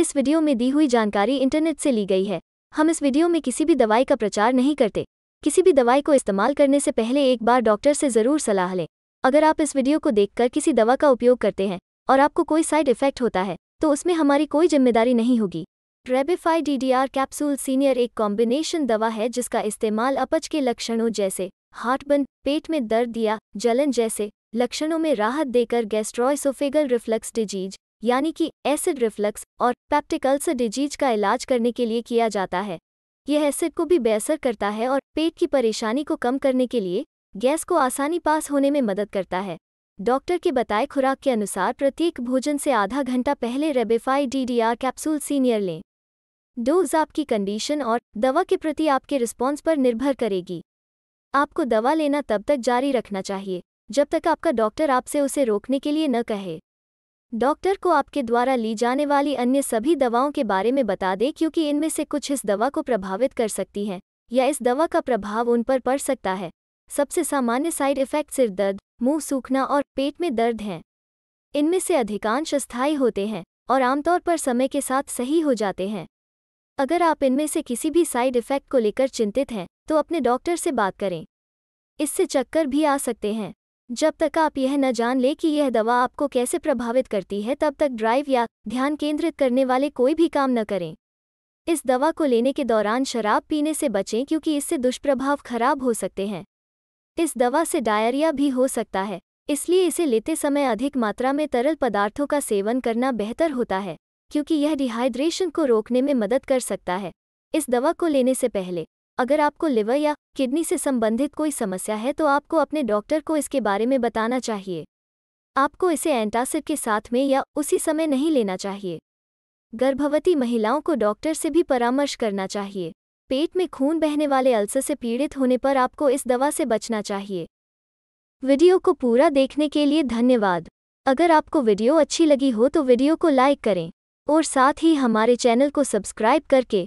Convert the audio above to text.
इस वीडियो में दी हुई जानकारी इंटरनेट से ली गई है हम इस वीडियो में किसी भी दवाई का प्रचार नहीं करते किसी भी दवाई को इस्तेमाल करने से पहले एक बार डॉक्टर से ज़रूर सलाह लें अगर आप इस वीडियो को देखकर किसी दवा का उपयोग करते हैं और आपको कोई साइड इफेक्ट होता है तो उसमें हमारी कोई जिम्मेदारी नहीं होगी रेबिफाई डीडीआर कैप्सूल सीनियर एक कॉम्बिनेशन दवा है जिसका इस्तेमाल अपच के लक्षणों जैसे हार्टबन पेट में दर्द या जलन जैसे लक्षणों में राहत देकर गैस्ट्रॉयसोफेगल रिफ्लक्स डिजीज यानी कि एसिड रिफ्लक्स और पैप्टिक अल्सर डिजीज का इलाज करने के लिए किया जाता है यह एसिड को भी बेअसर करता है और पेट की परेशानी को कम करने के लिए गैस को आसानी पास होने में मदद करता है डॉक्टर के बताए खुराक के अनुसार प्रत्येक भोजन से आधा घंटा पहले रेबेफाई डीडीआर कैप्सूल सीनियर लें डोज आपकी कंडीशन और दवा के प्रति आपके रिस्पॉन्स पर निर्भर करेगी आपको दवा लेना तब तक जारी रखना चाहिए जब तक आपका डॉक्टर आपसे उसे रोकने के लिए न कहे डॉक्टर को आपके द्वारा ली जाने वाली अन्य सभी दवाओं के बारे में बता दें क्योंकि इनमें से कुछ इस दवा को प्रभावित कर सकती हैं या इस दवा का प्रभाव उन पर पड़ सकता है सबसे सामान्य साइड इफेक्ट सिर दर्द मुंह सूखना और पेट में दर्द हैं इनमें से अधिकांश अस्थायी होते हैं और आमतौर पर समय के साथ सही हो जाते हैं अगर आप इनमें से किसी भी साइड इफेक्ट को लेकर चिंतित हैं तो अपने डॉक्टर से बात करें इससे चक्कर भी आ सकते हैं जब तक आप यह न जान ले कि यह दवा आपको कैसे प्रभावित करती है तब तक ड्राइव या ध्यान केंद्रित करने वाले कोई भी काम न करें इस दवा को लेने के दौरान शराब पीने से बचें क्योंकि इससे दुष्प्रभाव खराब हो सकते हैं इस दवा से डायरिया भी हो सकता है इसलिए इसे लेते समय अधिक मात्रा में तरल पदार्थों का सेवन करना बेहतर होता है क्योंकि यह डिहाइड्रेशन को रोकने में मदद कर सकता है इस दवा को लेने से पहले अगर आपको लिवर या किडनी से संबंधित कोई समस्या है तो आपको अपने डॉक्टर को इसके बारे में बताना चाहिए आपको इसे एंटासिड के साथ में या उसी समय नहीं लेना चाहिए गर्भवती महिलाओं को डॉक्टर से भी परामर्श करना चाहिए पेट में खून बहने वाले अल्सर से पीड़ित होने पर आपको इस दवा से बचना चाहिए वीडियो को पूरा देखने के लिए धन्यवाद अगर आपको वीडियो अच्छी लगी हो तो वीडियो को लाइक करें और साथ ही हमारे चैनल को सब्सक्राइब करके